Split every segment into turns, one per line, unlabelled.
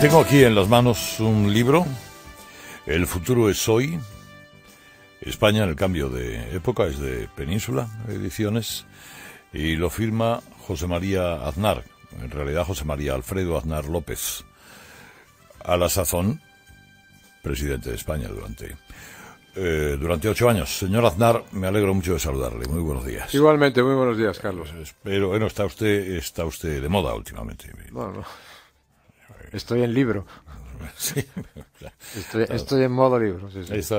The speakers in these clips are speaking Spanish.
Tengo aquí en las manos un libro, El futuro es hoy, España en el cambio de época, es de Península Ediciones, y lo firma José María Aznar, en realidad José María Alfredo Aznar López, a la sazón, presidente de España durante eh, durante ocho años. Señor Aznar, me alegro mucho de saludarle. Muy buenos días. Igualmente, muy buenos días, Carlos. Pero bueno, está usted, está usted de moda últimamente.
Bueno. Estoy en libro.
estoy, en modo libro. Sí,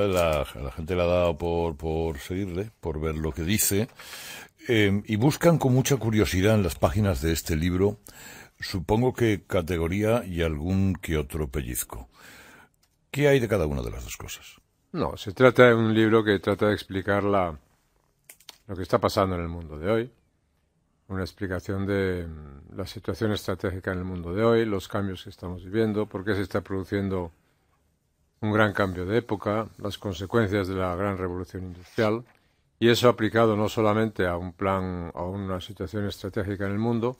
la, gente la ha dado por, seguirle, por ver lo que dice. Em, y buscan con mucha curiosidad en las páginas de este libro, supongo que categoría y algún que otro pellizco. ¿Qué hay de cada una de las dos cosas? No,
se trata de un libro que trata de explicar la, lo que está pasando en el mundo de hoy, una explicación de mm, la situación estratégica en el mundo de hoy, los cambios que estamos viviendo, por qué se está produciendo un gran cambio de época, las consecuencias de la gran revolución industrial, y eso aplicado no solamente a un plan, a una situación estratégica en el mundo,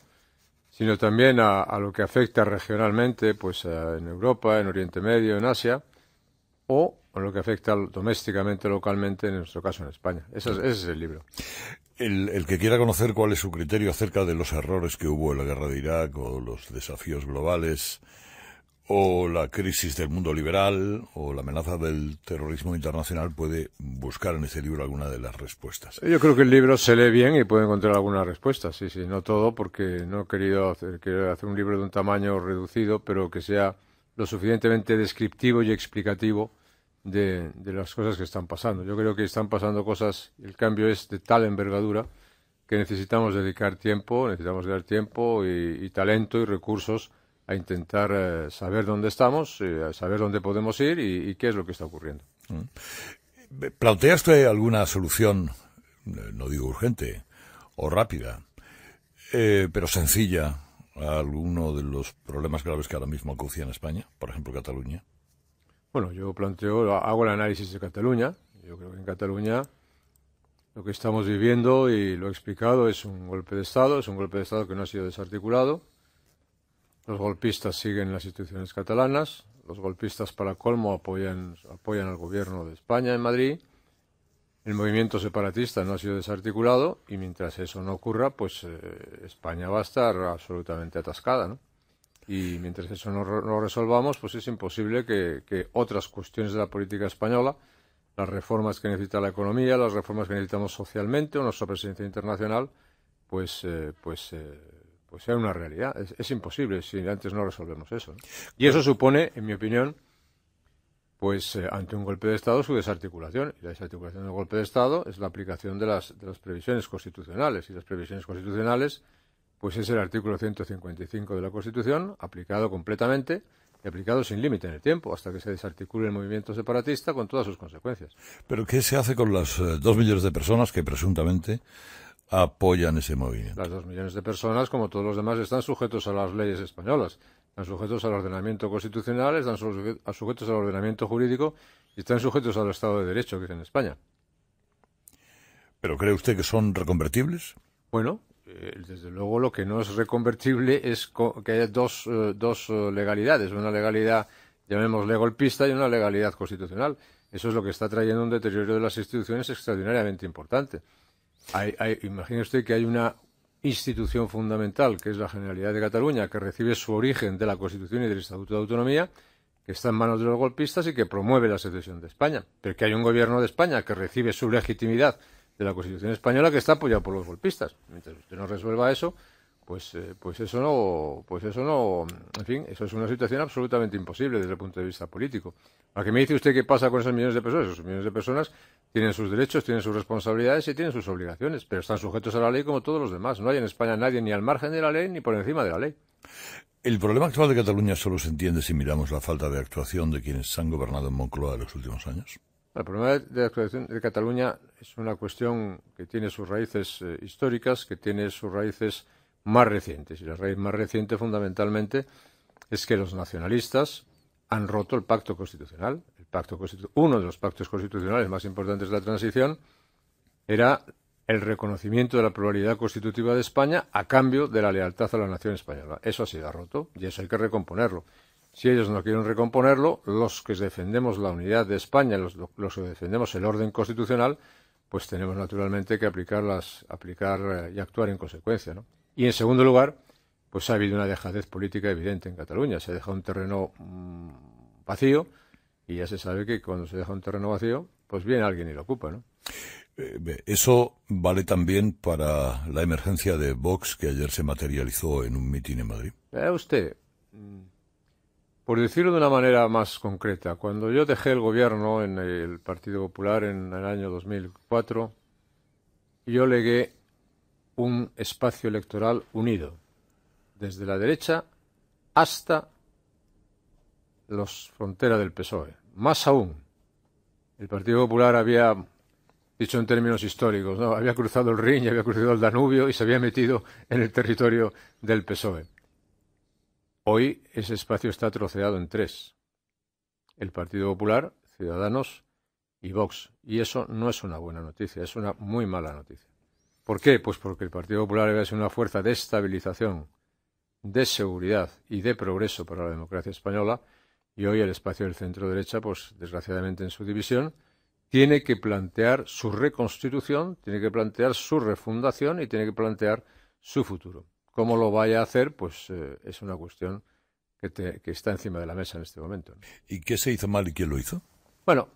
sino también a, lo que afecta regionalmente, pues en Europa, en Oriente Medio, en Asia, o a lo que afecta
domésticamente, localmente, en nuestro caso en España. ese es el libro el, que quiera conocer cuál es su criterio acerca de los errores que hubo en la guerra de Irak o los desafíos globales o la crisis del mundo liberal o la amenaza del terrorismo internacional puede buscar en ese libro alguna de las respuestas. Yo creo que
el libro se lee bien y puede encontrar algunas respuestas, sí, sí, no todo porque no he querido hacer un libro de un tamaño reducido, pero que sea lo suficientemente descriptivo y explicativo de, las cosas que están pasando. Yo creo que están pasando cosas, el cambio es de tal envergadura que necesitamos dedicar tiempo, necesitamos dar tiempo y, talento y recursos a intentar eh, saber dónde estamos, eh, a saber dónde podemos ir y, qué es lo que está ocurriendo.
Mm. ¿Planteaste alguna solución, eh, no digo urgente o rápida, pero sencilla a alguno de los problemas graves que ahora mismo ocurren en España, por ejemplo Cataluña?
Bueno, yo planteo, hago el análisis de Cataluña. Yo creo que en Cataluña lo que estamos viviendo, y lo he explicado, es un golpe de Estado, es un golpe de Estado que no ha sido desarticulado. Los golpistas siguen las instituciones catalanas, los golpistas para colmo apoyan, apoyan al gobierno de España en Madrid. El movimiento separatista no ha sido desarticulado y mientras eso no ocurra, pues eh, España va a estar absolutamente atascada, ¿no? y mientras eso no resolvamos, pues es imposible que, otras cuestiones de la política española, las reformas que necesita la economía, las reformas que necesitamos socialmente o nuestra presencia internacional, pues, eh, pues, eh, pues sea una realidad. Es, imposible si antes no resolvemos eso. Y eso supone, en mi opinión, pues eh, ante un golpe de Estado su desarticulación. Y la desarticulación del golpe de Estado es la aplicación de las, de las previsiones constitucionales. Y las previsiones constitucionales pues es el artículo 155 de la Constitución, aplicado completamente y aplicado sin límite en el tiempo, hasta que se desarticule el movimiento separatista con todas sus consecuencias.
Pero ¿qué se hace con las eh, dos millones de personas que presuntamente apoyan ese movimiento?
Las dos millones de personas, como todos los demás, están sujetos a las leyes españolas, están sujetos al ordenamiento constitucional, están sujetos al ordenamiento jurídico y están sujetos al Estado de Derecho que es en España.
¿Pero cree usted que son reconvertibles? Bueno,
eh, desde luego lo que no es reconvertible es que haya dos, eh, dos eh, legalidades, una legalidad, llamémosle golpista, y una legalidad constitucional. Eso es lo que está trayendo un deterioro de las instituciones extraordinariamente importante. Hay, usted que hay una institución fundamental, que es la Generalidad de Cataluña, que recibe su origen de la Constitución y del Estatuto de Autonomía, que está en manos de los golpistas y que promueve la secesión de España. Pero que hay un gobierno de España que recibe su legitimidad de la Constitución española que está apoyada por los golpistas. Mientras usted no resuelva eso, pues, eh, pues eso no, pues eso no, en fin, eso es una situación absolutamente imposible desde el punto de vista político. ¿A qué me dice usted qué pasa con esos millones de personas? Esos millones de personas tienen sus derechos, tienen sus responsabilidades y tienen sus obligaciones, pero están sujetos a la ley como todos los demás. No hay en España nadie ni al margen de la ley ni por encima de la ley.
El problema actual de Cataluña solo se entiende si miramos la falta de actuación de quienes han gobernado en Moncloa en los últimos años. El
problema de la actualización de Cataluña es una cuestión que tiene sus raíces eh, históricas, que tiene sus raíces más recientes. Y la raíz más reciente, fundamentalmente, es que los nacionalistas han roto el pacto constitucional. uno de los pactos constitucionales más importantes de la transición era el reconocimiento de la pluralidad constitutiva de España a cambio de la lealtad a la nación española. Eso ha sido roto y eso hay que recomponerlo. Si ellos no quieren recomponerlo, los que defendemos la unidad de España, los, que defendemos el orden constitucional, pues tenemos naturalmente que aplicar, aplicar eh, y actuar en consecuencia. ¿no? Y en segundo lugar, pues ha habido una dejadez política evidente en Cataluña. Se dejado un terreno mm, vacío y ya se sabe que cuando se deja un terreno vacío, pues viene alguien y lo ocupa. ¿no?
Eh, eso vale también para la emergencia de Vox que ayer se materializó en un mitin en Madrid.
Eh, usted, mm, por decirlo de una manera más concreta, cuando yo dejé el gobierno en el Partido Popular en el año 2004, yo legué un espacio electoral unido, desde la derecha hasta los fronteras del PSOE. Más aún, el Partido Popular había, dicho en términos históricos, había cruzado el Rin y había cruzado el Danubio y se había metido en el territorio del PSOE. Hoy ese espacio está troceado en tres. El Partido Popular, Ciudadanos y Vox. Y eso no es una buena noticia, es una muy mala noticia. ¿Por qué? Pues porque el Partido Popular debe una fuerza de estabilización, de seguridad y de progreso para la democracia española. Y hoy el espacio del centro derecha, pues desgraciadamente en su división, tiene que plantear su reconstitución, tiene que plantear su refundación y tiene que plantear su futuro. Cómo lo vaya a hacer, pues eh, es una cuestión que, está encima de la mesa en este momento. ¿Y qué se hizo mal y quién lo hizo? Bueno,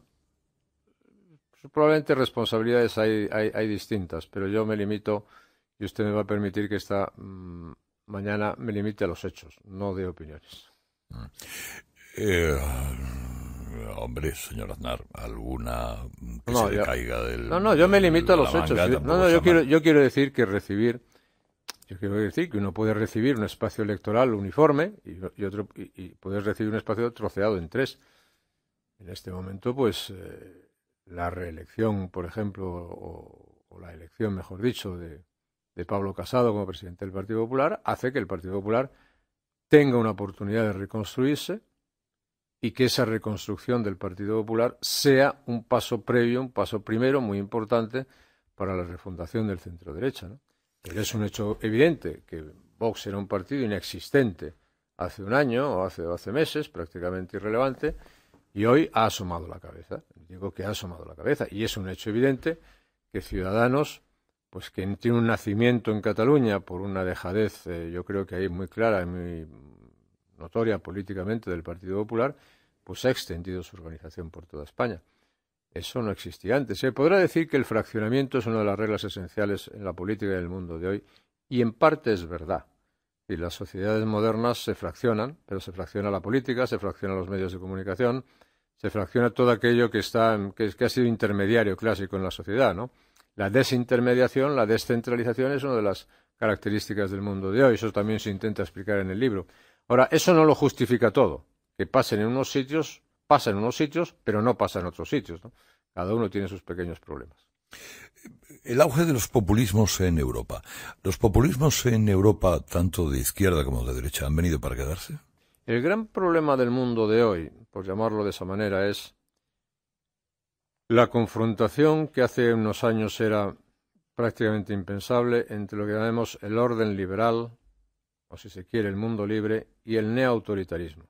probablemente responsabilidades hay, distintas, pero yo me limito, y usted me va a permitir que esta mm, mañana me limite a los hechos, no de opiniones. Mm.
Eh, ah, hombre, señor Aznar, alguna que caiga del. No, no, yo me limito a los hechos. no, no,
yo quiero decir que recibir yo quiero decir que uno puede recibir un espacio electoral uniforme y, y otro y, puedes recibir un espacio troceado en tres. En este momento, pues eh, la reelección, por ejemplo, o, la elección, mejor dicho, de, de Pablo Casado como presidente del Partido Popular hace que el Partido Popular tenga una oportunidad de reconstruirse y que esa reconstrucción del Partido Popular sea un paso previo, un paso primero muy importante para la refundación del centro derecha. ¿no? Pero es un hecho evidente que Vox era un partido inexistente hace un año o hace, hace meses, prácticamente irrelevante, y hoy ha asomado la cabeza. Digo que ha asomado la cabeza. Y es un hecho evidente que Ciudadanos, pues que tiene un nacimiento en Cataluña por una dejadez, eh, yo creo que ahí muy clara y muy notoria políticamente del Partido Popular, pues ha extendido su organización por toda España. Eso no existía antes. Se podrá decir que el fraccionamiento es una de las reglas esenciales en la política del mundo de hoy, y en parte es verdad. Y las sociedades modernas se fraccionan, pero se fracciona la política, se fraccionan los medios de comunicación, se fracciona todo aquello que, está, que, ha sido intermediario clásico en la sociedad. ¿no? La desintermediación, la descentralización es una de las características del mundo de hoy. Eso también se intenta explicar en el libro. Ahora, eso no lo justifica todo. Que pasen en unos sitios pasa en unos sitios, pero no pasa en otros sitios. Cada uno tiene sus pequeños problemas.
El auge de los populismos en Europa. ¿Los populismos en Europa, tanto de izquierda como de derecha, han venido para quedarse?
El gran problema del mundo de hoy, por llamarlo de esa manera, es la confrontación que hace unos años era prácticamente impensable entre lo que llamamos el orden liberal, o si se quiere el mundo libre, y el neoautoritarismo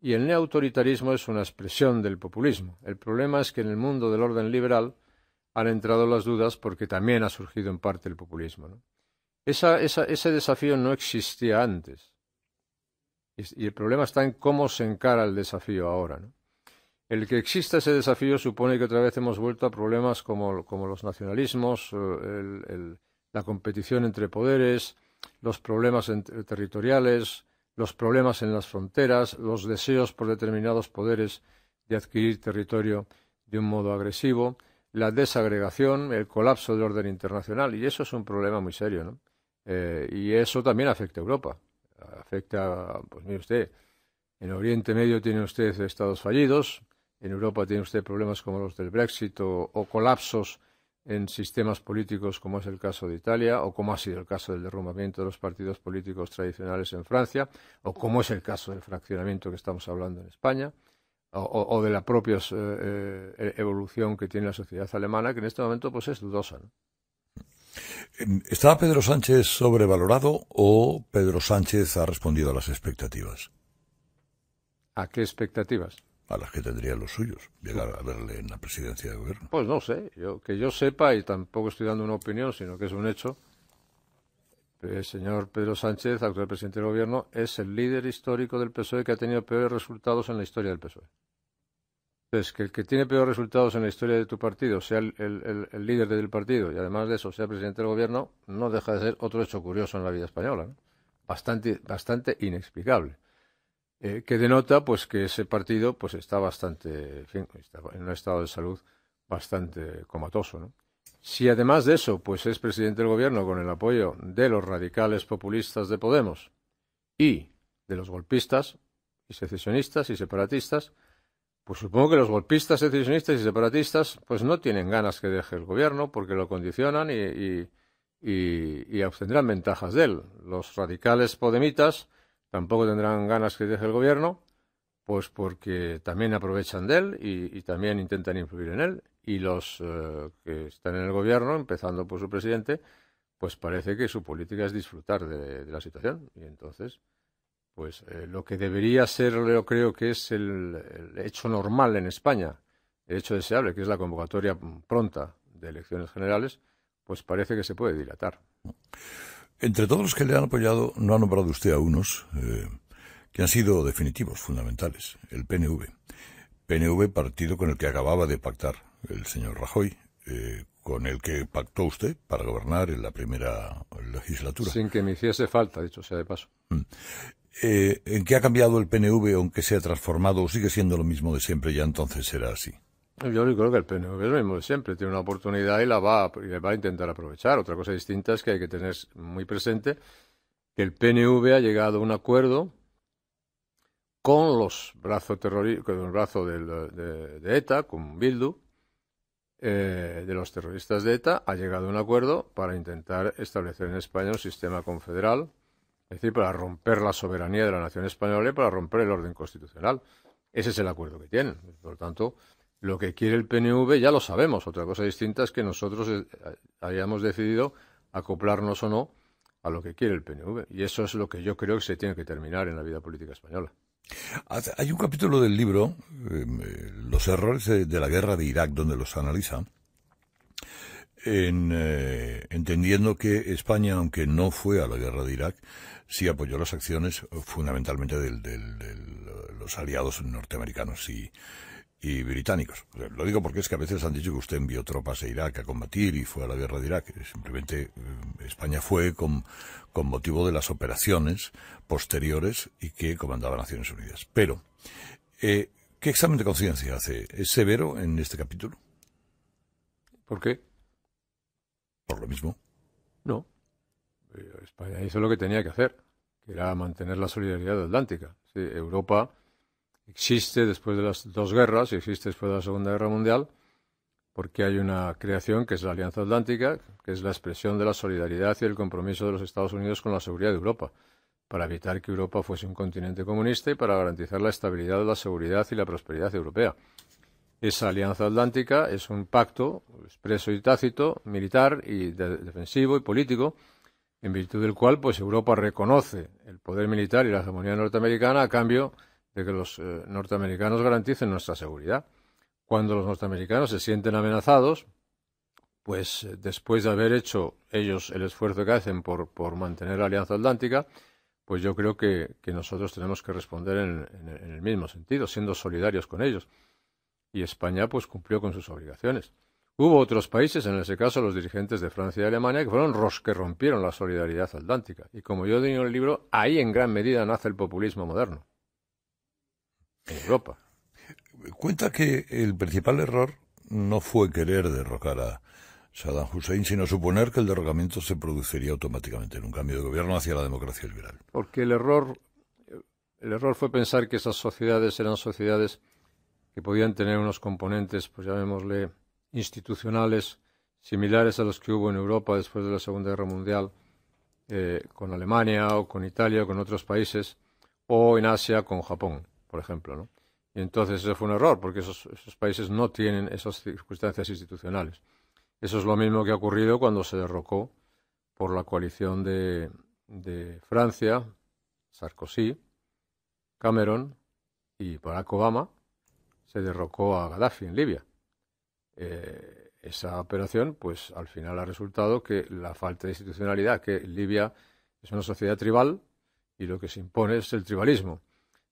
y el neautoritarismo es una expresión del populismo. El problema es que en el mundo del orden liberal han entrado las dudas porque también ha surgido en parte el populismo. ese desafío no existía antes. Y, el problema está en cómo se encara el desafío ahora. El que exista ese desafío supone que otra vez hemos vuelto a problemas como, los nacionalismos, eh, la competición entre poderes, los problemas territoriales, los problemas en las fronteras, los deseos por determinados poderes de adquirir territorio de un modo agresivo, la desagregación, el colapso del orden internacional, y eso es un problema muy serio, ¿no? Eh, y eso también afecta a Europa. Afecta, pues mire usted, en Oriente Medio tiene usted estados fallidos, en Europa tiene usted problemas como los del Brexit o colapsos en sistemas políticos como es el caso de Italia o como ha sido el caso del derrumbamiento de los partidos políticos tradicionales en Francia o como es el caso del fraccionamiento que estamos hablando en España o, de la propia eh, eh, evolución que tiene la sociedad alemana que en este momento pues es dudosa. ¿no?
Em, ¿Está Pedro Sánchez sobrevalorado o Pedro Sánchez ha respondido a las expectativas? ¿A qué expectativas? a las que tendrían los suyos, llegar a verle en la presidencia de gobierno.
Pues no sé, yo, que yo sepa, y tampoco estoy dando una opinión, sino que es un hecho, el señor Pedro Sánchez, actual presidente del gobierno, es el líder histórico del PSOE que ha tenido peores resultados en la historia del PSOE. Entonces, que el que tiene peores resultados en la historia de tu partido sea el, líder del partido y además de eso sea presidente del gobierno, no deja de ser otro hecho curioso en la vida española. Bastante, bastante inexplicable. Eh, que denota pues que ese partido pues está bastante, en un estado de salud bastante comatoso, Si además de eso, pues es presidente del gobierno con el apoyo de los radicales populistas de Podemos y de los golpistas y secesionistas y separatistas, pues supongo que los golpistas, secesionistas y separatistas, pues no tienen ganas que deje el gobierno porque lo condicionan y, y, y obtendrán ventajas de él. Los radicales podemitas, tampoco tendrán ganas que deje el gobierno, pues porque también aprovechan de él y, también intentan influir en él. Y los eh, que están en el gobierno, empezando por su presidente, pues parece que su política es disfrutar de, la situación. Y entonces, pues eh, lo que debería ser, yo creo que es el hecho normal en España, el hecho deseable, que es la convocatoria pronta de elecciones generales, pues parece que se puede dilatar.
Entre todos los que le han apoyado, no ha nombrado usted a unos eh, que han sido definitivos, fundamentales. El PNV. PNV, partido con el que acababa de pactar el señor Rajoy, eh, con el que pactó usted para gobernar en la primera legislatura. Sin que me hiciese falta, dicho sea de paso. Mm. Eh, ¿En qué ha cambiado el PNV, aunque sea transformado, o sigue siendo lo mismo de siempre, ya entonces será así?
Yo creo que el PNV es lo mismo de siempre, tiene una oportunidad y la va a, va a intentar aprovechar. Otra cosa distinta es que hay que tener muy presente que el PNV ha llegado a un acuerdo con los brazos con brazo de, ETA, con Bildu, eh, de los terroristas de ETA, ha llegado a un acuerdo para intentar establecer en España un sistema confederal, es decir, para romper la soberanía de la nación española y para romper el orden constitucional. Ese es el acuerdo que tienen. Por lo tanto, lo que quiere el PNV ya lo sabemos. Otra cosa distinta es que nosotros eh, hayamos decidido acoplarnos o no a lo que quiere el PNV. Y eso es lo que yo creo que se tiene que terminar en la vida política
española. Hay un capítulo del libro, em, eh, Los errores de, la guerra de Irak, donde los analiza, en, eh, entendiendo que España, aunque no fue a la guerra de Irak, sí apoyó las acciones fundamentalmente de los aliados norteamericanos y, y británicos. Lo digo porque es que a veces han dicho que usted envió tropas a Irak a combatir y fue a la guerra de Irak. Simplemente eh, España fue con, motivo de las operaciones posteriores y que comandaba Naciones Unidas. Pero, eh, ¿qué examen de conciencia hace? ¿Es severo en este capítulo? ¿Por qué? Por lo mismo. No.
Eh, España hizo lo que tenía que hacer, que era mantener la solidaridad atlántica. Europa existe después de las dos guerras y existe después de la Segunda Guerra Mundial, porque hay una creación que es la Alianza Atlántica, que es la expresión de la solidaridad y el compromiso de los Estados Unidos con la seguridad de Europa, para evitar que Europa fuese un continente comunista y para garantizar la estabilidad, la seguridad y la prosperidad europea. Esa Alianza Atlántica es un pacto expreso y tácito, militar y defensivo y político, en virtud del cual pues Europa reconoce el poder militar y la hegemonía norteamericana a cambio que los eh, norteamericanos garanticen nuestra seguridad. Cuando los norteamericanos se sienten amenazados, pues eh, después de haber hecho ellos el esfuerzo que hacen por, por mantener la Alianza Atlántica, pues yo creo que, nosotros tenemos que responder en, en, el mismo sentido, siendo solidarios con ellos. Y España pues cumplió con sus obligaciones. Hubo otros países, en ese caso los dirigentes de Francia y Alemania, que fueron los que rompieron la solidaridad atlántica. Y como yo digo en el libro, ahí en gran medida nace el populismo moderno
en Europa. Cuenta que el principal error no fue querer derrocar a Saddam Hussein, sino suponer que el derrocamiento se produciría automáticamente en un cambio de gobierno hacia la democracia liberal.
Porque el error, el error fue pensar que esas sociedades eran sociedades que podían tener unos componentes, pues llamémosle, institucionales similares a los que hubo en Europa después de la Segunda Guerra Mundial, eh, con Alemania o con Italia o con otros países, o en Asia con Japón por ejemplo. ¿no? Y entonces eso fue un error, porque esos, países no tienen esas circunstancias institucionales. Eso es lo mismo que ha ocurrido cuando se derrocó por la coalición de, Francia, Sarkozy, Cameron y Barack Obama, se derrocó a Gaddafi en Libia. Eh, esa operación, pues al final ha resultado que la falta de institucionalidad, que Libia es una sociedad tribal y lo que se impone es el tribalismo.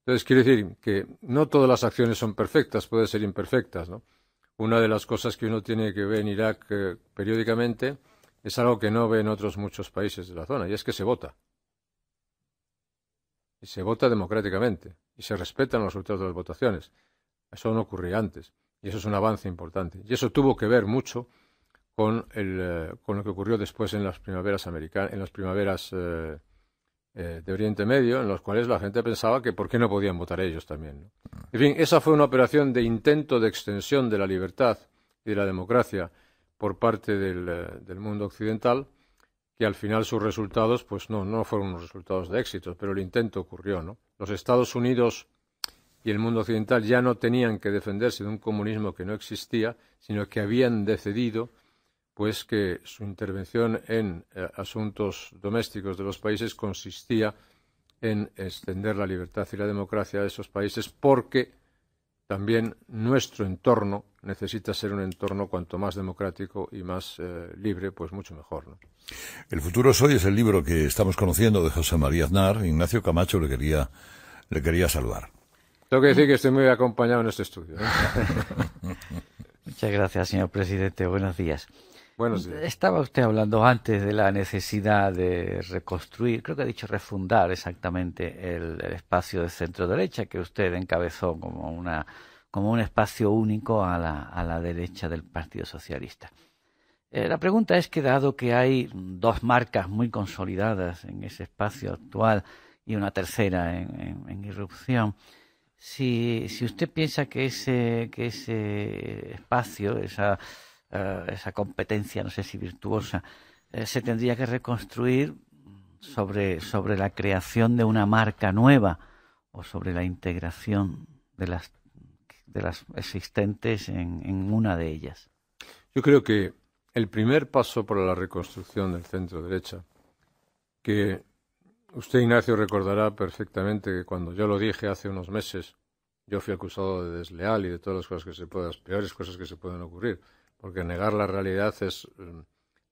Entonces, quiero decir que no todas las acciones son perfectas, pueden ser imperfectas. Una de las cosas que uno tiene que ver en Irak eh, periódicamente es algo que no ve en otros muchos países de la zona, y es que se vota. Y se vota democráticamente, y se respetan los resultados de las votaciones. Eso no ocurría antes, y eso es un avance importante. Y eso tuvo que ver mucho con, el, eh, con lo que ocurrió después en las primaveras, americanas, en las primaveras eh, eh, de Oriente Medio, en los cuales la gente pensaba que por qué no podían votar ellos también. En fin, esa fue una operación de intento de extensión de la libertad y de la democracia por parte del, eh, mundo occidental, que al final sus resultados, pues no, no fueron unos resultados de éxito, pero el intento ocurrió, Los Estados Unidos y el mundo occidental ya no tenían que defenderse de un comunismo que no existía, sino que habían decidido pues que su intervención en eh, asuntos domésticos de los países consistía en extender la libertad y la democracia de esos países porque también nuestro entorno necesita ser un entorno cuanto más democrático y más eh, libre, pues mucho mejor.
El futuro soy es el libro que estamos conociendo de José María Aznar. Ignacio Camacho le quería, le
quería saludar.
Tengo que decir que estoy muy acompañado en este estudio. ¿eh?
Muchas gracias, señor presidente. Buenos días. Estaba usted hablando antes de la necesidad de reconstruir, creo que ha dicho refundar exactamente el, espacio de centro derecha que usted encabezó como una como un espacio único a la, a la derecha del Partido Socialista. Eh, la pregunta es que dado que hay dos marcas muy consolidadas en ese espacio actual y una tercera en, irrupción, si, si usted piensa que ese, que ese espacio, esa eh, esa competencia, no sé si virtuosa, eh, se tendría que reconstruir sobre, sobre la creación de una marca nueva o sobre la integración de las, de las existentes en, una de ellas.
Yo creo que el primer paso para la reconstrucción del centro derecha, que usted, Ignacio, recordará perfectamente que cuando yo lo dije hace unos meses, yo fui acusado de desleal y de todas las cosas que se puedan, las peores cosas que se pueden ocurrir porque negar la realidad es mm,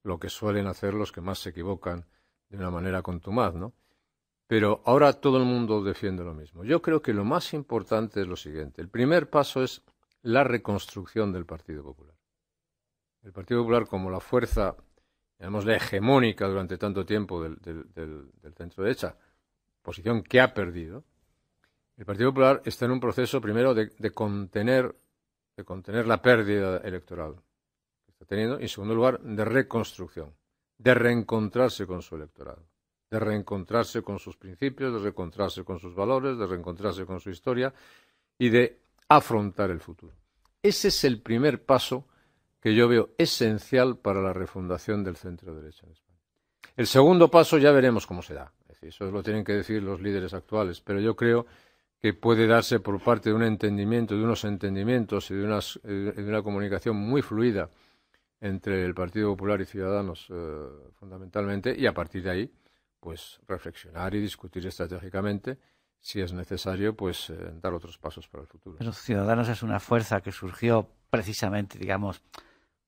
lo que suelen hacer los que más se equivocan de una manera contumaz, ¿no? Pero ahora todo el mundo defiende lo mismo. Yo creo que lo más importante es lo siguiente. El primer paso es la reconstrucción del Partido Popular. El Partido Popular como la fuerza, digamos, la hegemónica durante tanto tiempo del, del, centro derecha, posición que ha perdido, el Partido Popular está en un proceso primero de, contener, de contener la pérdida electoral y en segundo lugar, de reconstrucción, de reencontrarse con su electorado, de reencontrarse con sus principios, de reencontrarse con sus valores, de reencontrarse con su historia y de afrontar el futuro. Ese es el primer paso que yo veo esencial para la refundación del centro derecha en España. El segundo paso ya veremos cómo se da. eso lo tienen que decir los líderes actuales, pero yo creo que puede darse por parte de un entendimiento, de unos entendimientos y de eh, una comunicación muy fluida entre el Partido Popular y Ciudadanos eh, fundamentalmente y a partir de ahí pues reflexionar y discutir estratégicamente si es necesario pues eh, dar otros pasos para el futuro.
Pero Ciudadanos es una fuerza que surgió precisamente digamos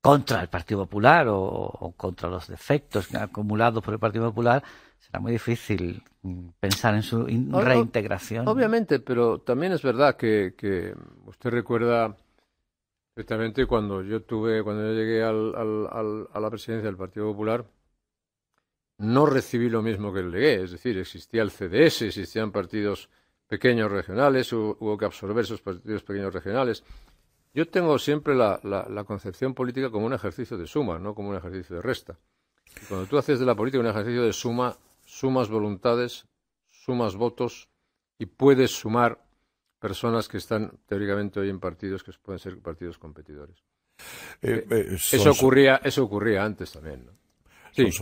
contra el Partido Popular o, contra los defectos acumulados por el Partido Popular será muy difícil mm, pensar en su reintegración. Obviamente,
pero también es verdad que usted recuerda Exactamente, cuando yo tuve, cuando yo llegué a la presidencia del Partido Popular, no recibí lo mismo que el Legué, es decir, existía el CDS, existían partidos pequeños regionales, hubo, que absorber esos partidos pequeños regionales. Yo tengo siempre la, concepción política como un ejercicio de suma, no como un ejercicio de resta. cuando tú haces de la política un ejercicio de suma, sumas voluntades, sumas votos y puedes sumar personas que están teóricamente hoy en partidos que pueden ser partidos competidores.
Eh, eh, eh, eso,
ocurría, eso ocurría antes también. ¿no?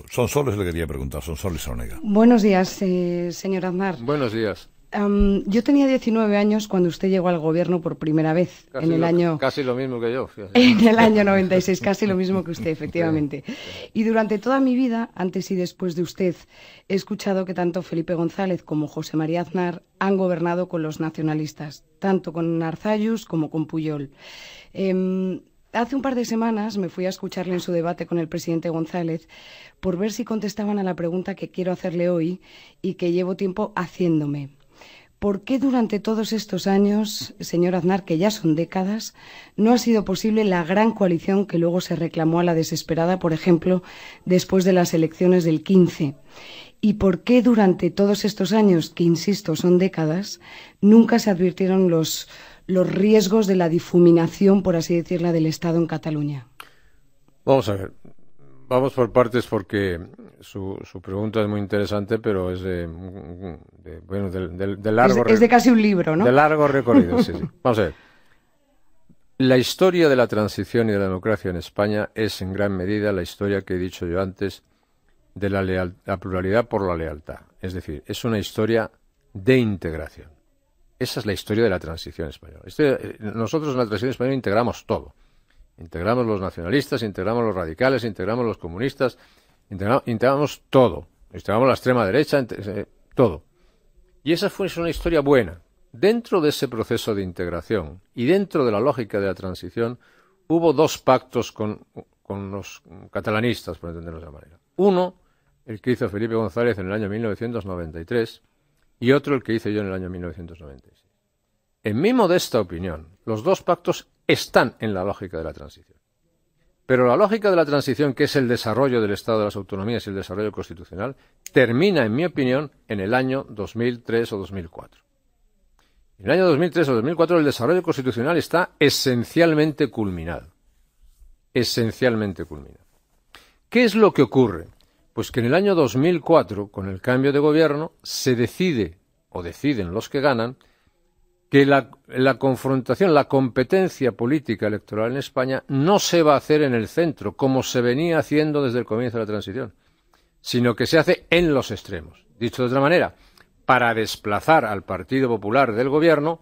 Son, Soles le quería
preguntar, Son son Onega.
Buenos días, señora señor
Buenos días
yo tenía 19 años cuando usted llegó al gobierno por primera vez, en el año...
Casi lo mismo que yo. En
el año 96, casi lo mismo que usted, efectivamente. Y durante toda mi vida, antes y después de usted, he escuchado que tanto Felipe González como José María Aznar han gobernado con los nacionalistas, tanto con Arzayus como con Puyol. Em, hace un par de semanas me fui a escucharle en su debate con el presidente González por ver si contestaban a la pregunta que quiero hacerle hoy y que llevo tiempo haciéndome. ¿Por qué durante todos estos años, señor Aznar, que ya son décadas, no ha sido posible la gran coalición que luego se reclamó a la desesperada, por ejemplo, después de las elecciones del 15? ¿Y por qué durante todos estos años, que insisto, son décadas, nunca se advirtieron los, los riesgos de la difuminación, por así decirla, del Estado en Cataluña?
Vamos a ver, Vamos por partes porque su, su pregunta es muy interesante, pero es de, bueno, largo es, es, de casi
un libro, ¿no? De largo recorrido, sí, sí.
Vamos a ver. La historia de la transición y de la democracia en España es en gran medida la historia que he dicho yo antes de la, la pluralidad por la lealtad. Es decir, es una historia de integración. Esa es la historia de la transición española. Eh, nosotros en la transición española integramos todo. Integramos los nacionalistas, integramos los radicales, integramos los comunistas, integramos, todo. Integramos la extrema derecha, eh, todo. Y esa fue una historia buena. Dentro de ese proceso de integración y dentro de la lógica de la transición, hubo dos pactos con, los catalanistas, por entenderlo de esa manera. Uno, el que hizo Felipe González en el año 1993 y otro el que hice yo en el año 1996. En mi modesta opinión, los dos pactos están en la lógica de la transición. Pero la lógica de la transición, que es el desarrollo del Estado de las Autonomías y el desarrollo constitucional, termina, en mi opinión, en el año 2003 o 2004. En el año 2003 o 2004 el desarrollo constitucional está esencialmente culminado. Esencialmente culminado. ¿Qué es lo que ocurre? Pues que en el año 2004, con el cambio de gobierno, se decide, o deciden los que ganan, que la, confrontación, la competencia política electoral en España no se va a hacer en el centro, como se venía haciendo desde el comienzo de la transición, sino que se hace en los extremos. Dicho de otra manera, para desplazar al Partido Popular del gobierno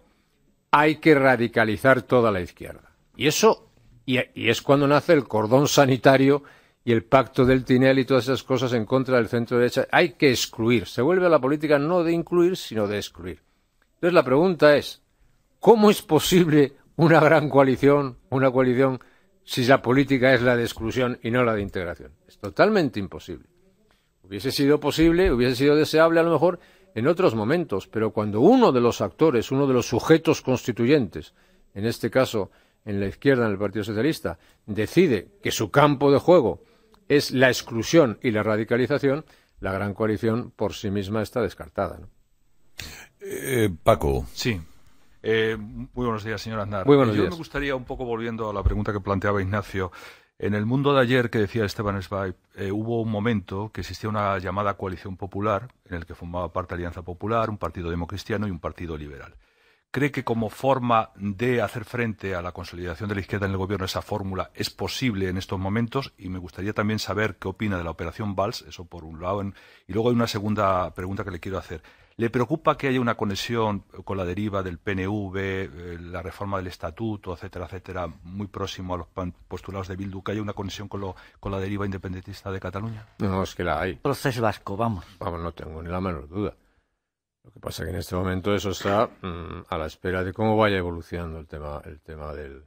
hay que radicalizar toda la izquierda. Y eso y, y es cuando nace el cordón sanitario y el pacto del Tinel y todas esas cosas en contra del centro derecha. Hay que excluir. Se vuelve a la política no de incluir, sino de excluir. Entonces la pregunta es, ¿cómo es posible una gran coalición, una coalición, si la política es la de exclusión y no la de integración? Es totalmente imposible. Hubiese sido posible, hubiese sido deseable a lo mejor en otros momentos, pero cuando uno de los actores, uno de los sujetos constituyentes, en este caso en la izquierda, en el Partido Socialista, decide que su campo de juego es la exclusión y la radicalización, la gran coalición por sí misma está descartada. Eh, Paco. Sí.
Eh, muy buenos días, señora Aznar. Eh, yo me gustaría, un poco volviendo a la
pregunta que planteaba
Ignacio, en el mundo de ayer que decía Esteban Svay... hubo un momento que existía una llamada coalición popular, en el que formaba parte Alianza Popular, un partido democristiano y un partido liberal. ¿Cree que como forma de hacer frente a la consolidación de la izquierda en el gobierno esa fórmula es posible en estos momentos? Y me gustaría también saber qué opina de la operación Valls, eso por un lado. y luego hay una segunda pregunta que le quiero hacer. ¿Le preocupa que haya una conexión con la deriva del PNV, eh, la reforma del estatuto, etcétera, etcétera, muy próximo a los postulados de Bildu, que haya una conexión con, la deriva independentista de Cataluña?
No, es que la hay. Proceso vasco, vamos. Vamos, no tengo ni la menor duda. Lo que pasa es que en este momento eso está mm, a la espera de cómo vaya evolucionando el tema, el tema del,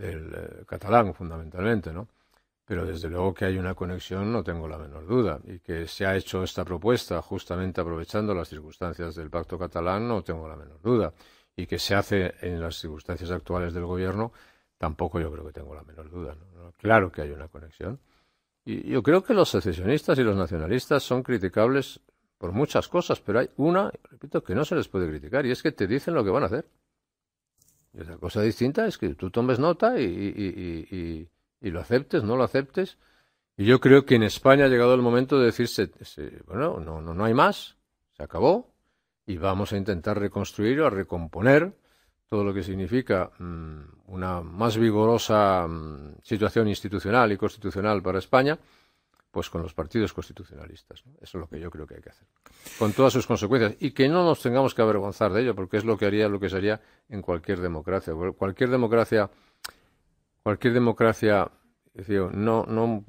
eh, catalán, fundamentalmente, ¿no? Pero desde luego que hay una conexión, no tengo la menor duda, y que se ha hecho esta propuesta justamente aprovechando las circunstancias del pacto catalán, no tengo la menor duda, y que se hace en las circunstancias actuales del gobierno, tampoco yo creo que tengo la menor duda. Claro que hay una conexión. Y yo creo que los secesionistas y los nacionalistas son criticables por muchas cosas, pero hay una, repito, que no se les puede criticar, y es que te dicen lo que van a hacer. Y otra cosa distinta es que tú tomes nota y y lo aceptes, no lo aceptes. Y yo creo que en España ha llegado el momento de decirse, bueno, no, no, no hay más, se acabó, y vamos a intentar reconstruir o a recomponer todo lo que significa mm, una más vigorosa mm, situación institucional y constitucional para España, pues con los partidos constitucionalistas. Eso es lo que yo creo que hay que hacer, con todas sus consecuencias, y que no nos tengamos que avergonzar de ello, porque es lo que haría, lo que sería en cualquier democracia. Cualquier democracia cualquier democracia, no, no,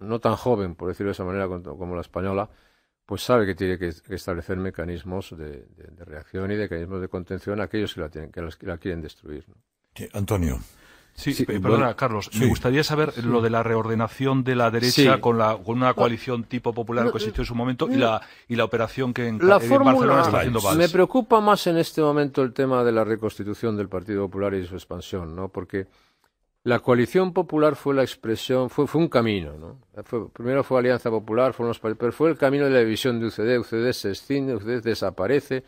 no tan joven, por decirlo de esa manera, como la española, pues sabe que tiene que establecer mecanismos de, reacción y de mecanismos de contención a aquellos que la, tienen, que quieren destruir.
Antonio. Sí, perdona,
Carlos, me gustaría
saber lo de la reordenación de la derecha con, la, una coalición tipo popular que existió en su momento y la, y la operación que en, la Barcelona está haciendo Valls. Me
preocupa más en este momento el tema de la reconstitución del Partido Popular y su expansión, ¿no? Porque la coalición popular fue la expresión, fue, un camino, ¿no? Fue, primero fue Alianza Popular, los pero fue el camino de la división de UCD, UCD se extiende, UCD desaparece,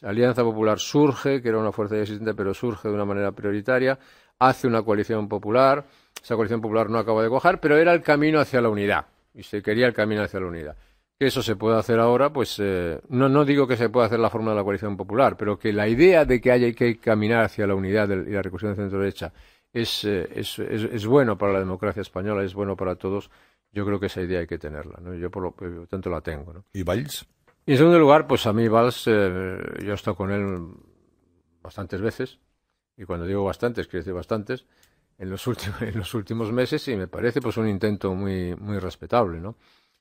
Alianza Popular surge, que era una fuerza ya existente, pero surge de una manera prioritaria, hace una coalición popular, esa coalición popular no acaba de cojar, pero era el camino hacia la unidad, y se quería el camino hacia la unidad. Que eso se puede hacer ahora, pues eh, no, digo que se pueda hacer la forma de la coalición popular, pero que la idea de que haya que caminar hacia la unidad y la recursión de centro-derecha eh, es, es, bueno para la democracia española, es bueno para todos. Yo creo que esa idea hay que tenerla, ¿no? Yo por lo, tanto la tengo, ¿Y Valls? Y en segundo lugar, pues a mí Valls, eh, yo he estado con él bastantes veces, y cuando digo bastantes, quiero decir bastantes, en los, últimos, meses, y me parece pues un intento muy, muy respetable, ¿no?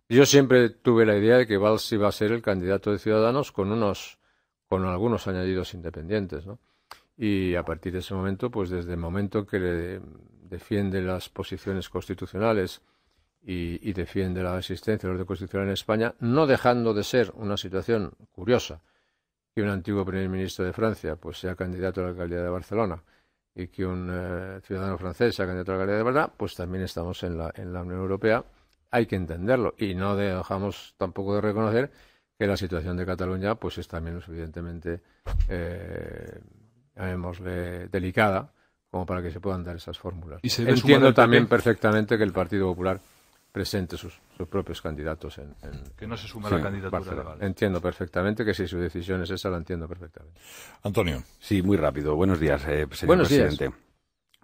Yo siempre tuve la idea de que Valls iba a ser el candidato de Ciudadanos con unos, con algunos añadidos independientes, ¿no? y a partir de ese momento, pues desde el momento que defiende las posiciones constitucionales y, defiende la existencia de orden constitucional en España, no dejando de ser una situación curiosa que un antiguo primer ministro de Francia pues sea candidato a la alcaldía de Barcelona y que un eh, ciudadano francés sea candidato a la alcaldía de Barcelona, pues también estamos en la, en la Unión Europea. Hay que entenderlo y no dejamos tampoco de reconocer que la situación de Cataluña pues es también evidentemente eh, llamémosle, delicada, como para que se puedan dar esas fórmulas. Entiendo también perfectamente que el Partido Popular presente sus, propios candidatos en, que no se suma la candidatura Entiendo perfectamente que si su decisión es esa la entiendo perfectamente. Antonio. Sí, muy rápido. Buenos días, eh,
señor presidente.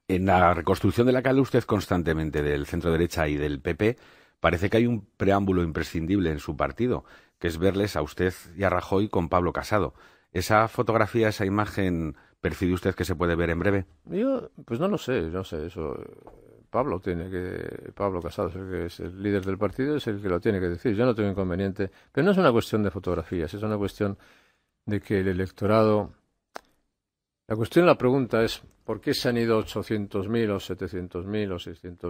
En la reconstrucción
de la que usted constantemente del centro derecha y del PP, parece que hay un preámbulo imprescindible en su partido, que es verles a usted y a Rajoy con Pablo Casado. Esa fotografía, esa imagen percibe usted que se puede ver en breve?
Yo, pues no lo sé, no sé, eso. Pablo tiene que, Pablo Casado el que es el líder del partido, es el que lo tiene que decir. Yo no tengo inconveniente, pero no es una cuestión de fotografías, es una cuestión de que el electorado. La cuestión, la pregunta es ¿por qué se han ido 800.000 o 700.000 o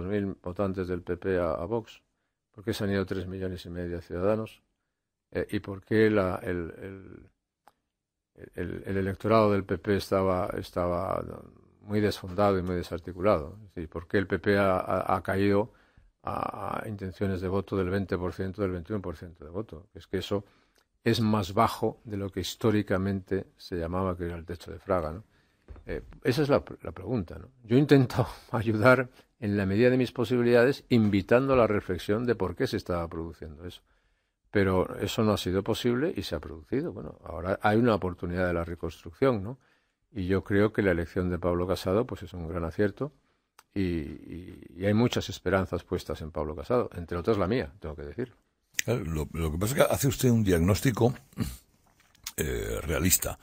600.000 votantes del PP a, Vox? ¿Por qué se han ido 3 millones y medio de ciudadanos? Eh, ¿Y por qué la, el el, electorado del PP estaba, muy desfondado y muy desarticulado. ¿por qué el PP ha, caído a, intenciones de voto del 20%, del 21% de voto? Es que eso es más bajo de lo que históricamente se llamaba que era el techo de Fraga. Eh, esa es la, pregunta. ¿no? Yo intento ayudar en la medida de mis posibilidades, invitando a la reflexión de por qué se estaba produciendo eso pero eso no ha sido posible y se ha producido. Bueno, ahora hay una oportunidad de la reconstrucción, ¿no? Y yo creo que la elección de Pablo Casado pues es un gran acierto y, hay muchas esperanzas puestas en Pablo Casado, entre otras la mía, tengo que decirlo.
Lo, que pasa es que hace usted un diagnóstico eh, realista,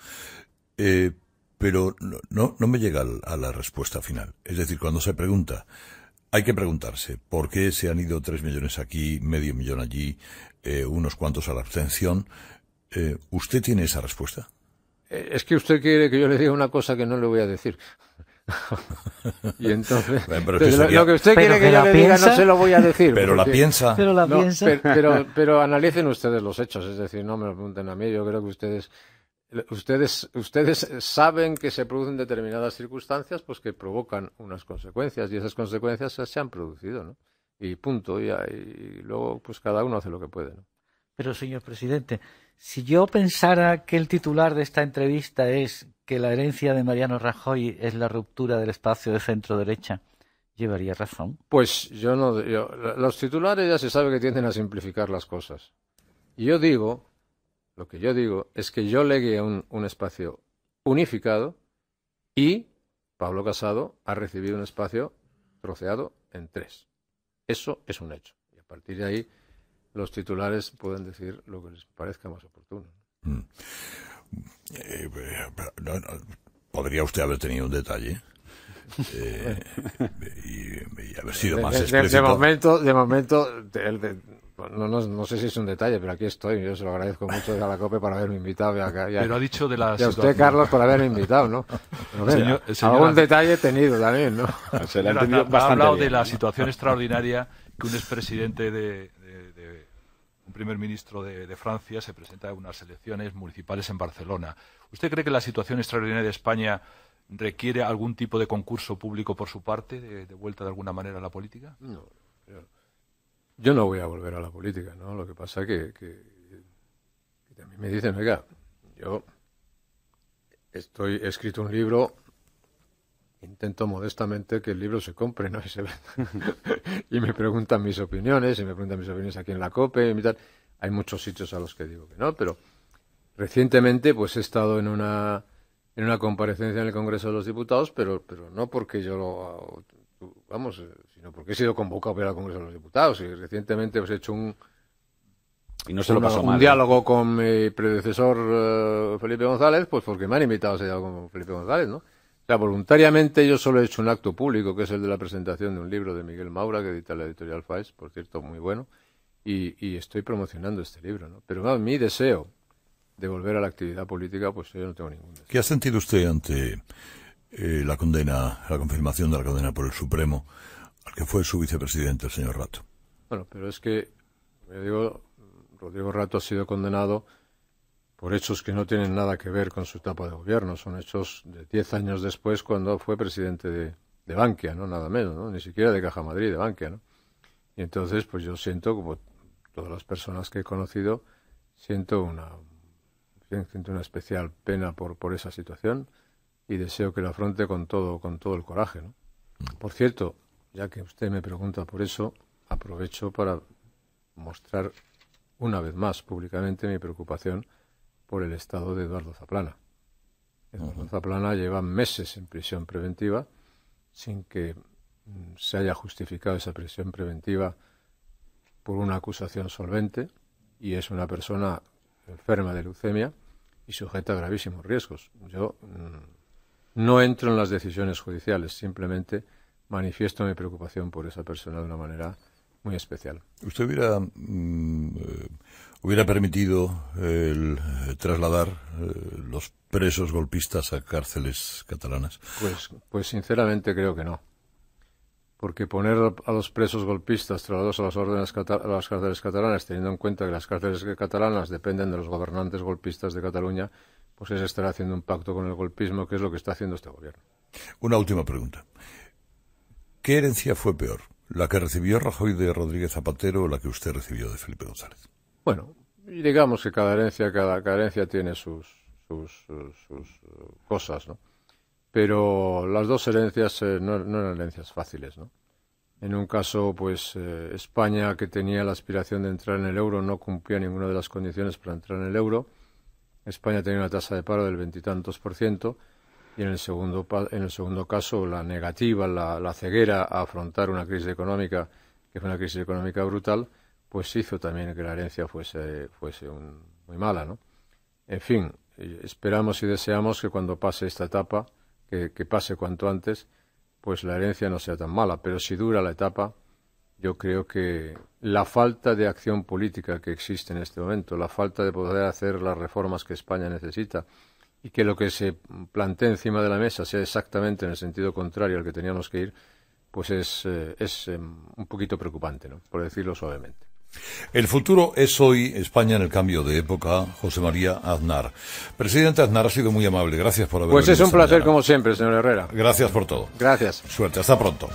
eh, pero no, no me llega a la respuesta final. Es decir, cuando se pregunta, hay que preguntarse por qué se han ido tres millones aquí, medio millón allí, eh, unos cuantos a la abstención. Eh, ¿Usted tiene esa respuesta?
Eh, es que usted quiere que yo le diga una cosa que no le voy a decir.
y entonces, pero
lo que usted quiere que, yo le diga no se lo voy a decir. Pero la piensa. Pero, pero, pero analicen ustedes los hechos, es decir, no me lo pregunten a mí, yo creo que ustedes ustedes, ustedes saben que se producen determinadas circunstancias pues que provocan unas consecuencias y esas consecuencias se han producido, ¿no? Y punto, y, luego pues cada uno hace lo que puede,
Pero señor presidente, si yo pensara que el titular de esta entrevista es que la herencia de Mariano Rajoy es la ruptura del espacio de centro derecha, llevaría razón.
Pues yo no. los titulares ya se sabe que tienden a simplificar las cosas. Y yo digo lo que yo digo es que yo legué un, un espacio unificado y Pablo Casado ha recibido un espacio troceado en tres. Eso es un hecho. Y a partir de ahí los titulares
pueden decir lo que les parezca más oportuno. Mm. Eh, eh, podría usted haber tenido un detalle. Eh, y, haber sido más de, de,
momento, de momento, no, no, no, sé si es un detalle, pero aquí estoy. Yo se lo agradezco mucho a la COPE por haberme invitado. pero ha dicho de la. Y usted, Carlos, por haberme invitado, ¿no? algún detalle tenido también, ¿no? Se ha, hablado de
la situación extraordinaria que un expresidente de, de, un primer ministro de, Francia se presenta a unas elecciones municipales en Barcelona. ¿Usted cree que la situación extraordinaria de España requiere algún tipo de concurso público por su parte, de, vuelta
de alguna manera a la política? No. Yo no voy a volver a la política, ¿no? Lo que pasa que, que, también me dicen, oiga, yo estoy, he escrito un libro, intento modestamente que el libro se compre, ¿no? Y, se y me preguntan mis opiniones, y me preguntan mis opiniones aquí en la COPE y tal. Hay muchos sitios a los que digo que no, pero recientemente pues he estado en una en una comparecencia en el Congreso de los Diputados, pero pero no porque yo lo vamos, porque he sido convocado para el Congreso de los Diputados. Y recientemente pues, he hecho un,
¿eh?
diálogo con mi predecesor eh, Felipe González, pues porque me han invitado a ese diálogo con Felipe González, ¿no? sea, voluntariamente yo solo he hecho un acto público, que es el de la presentación de un libro de Miguel Maura, que edita la editorial FAES, por cierto, muy bueno, y, estoy promocionando este libro, ¿no? Pero mi deseo de volver a la actividad política, pues yo no tengo ningún
deseo. ¿Qué ha sentido usted ante eh, la condena, la confirmación de la condena por el Supremo que fue su vicepresidente, el señor Rato.
Bueno, pero es que, digo, Rodrigo Rato ha sido condenado por hechos que no tienen nada que ver con su etapa de gobierno. Son hechos de 10 años después cuando fue presidente de, Bankia, ¿no? Nada menos, ¿no? Ni siquiera de Caja Madrid, de Bankia, Y entonces, pues yo siento, como todas las personas que he conocido, siento una, siento una especial pena por, por esa situación y deseo que lo afronte con todo, con todo el coraje, ¿no? Mm. Por cierto, ya que usted me pregunta por eso, aprovecho para mostrar una vez más públicamente mi preocupación por el estado de Eduardo Zaplana. Eduardo Zaplana lleva meses en prisión preventiva sin que mm, se haya justificado esa prisión preventiva por una acusación solvente y es una persona enferma de leucemia y sujeta a gravísimos riesgos. Yo mm, no entro en las decisiones judiciales, simplemente manifiesto mi preocupación por esa persona de una manera muy especial.
¿Usted hubiera, mm, eh, hubiera permitido el, eh, trasladar eh, los presos golpistas a cárceles catalanas?
Pues, pues sinceramente creo que no. Porque poner a los presos golpistas trasladados a las, órdenes a las cárceles catalanas, teniendo en cuenta que las cárceles catalanas dependen de los gobernantes golpistas de Cataluña, pues es estar haciendo un pacto con el golpismo, que es lo que está haciendo este gobierno.
Una última pregunta. ¿Qué herencia fue peor? ¿La que recibió Rajoy de Rodríguez Zapatero o la que usted recibió de Felipe González?
Bueno, digamos que cada herencia, cada, tiene sus, sus, uh, cosas, ¿no? Pero las dos herencias eh, no, eran herencias fáciles, ¿no? En un caso, pues eh, España, que tenía la aspiración de entrar en el euro, no cumplía ninguna de las condiciones para entrar en el euro. España tenía una tasa de paro del veintitantos por ciento y en el segundo, en el segundo caso, la negativa, la, ceguera a afrontar una crisis económica, que fue una crisis económica brutal, pues hizo también que la herencia fuese, fuese muy mala, En fin, esperamos y deseamos que cuando pase esta etapa, que pase cuanto antes, pues la herencia no sea tan mala. Pero si dura la etapa, yo creo que la falta de acción política que existe en este momento, la falta de poder hacer las reformas que España necesita, y que lo que se plantea encima de la mesa sea exactamente en el sentido contrario al que teníamos que ir, pues es, eh, es eh, un poquito preocupante, ¿no? por decirlo suavemente.
El futuro es hoy España en el cambio de época, José María Aznar. Presidente Aznar, ha sido muy amable. Gracias por haber Pues es un placer
como siempre, señor Herrera. Gracias
por todo. Gracias. Suerte. Hasta pronto.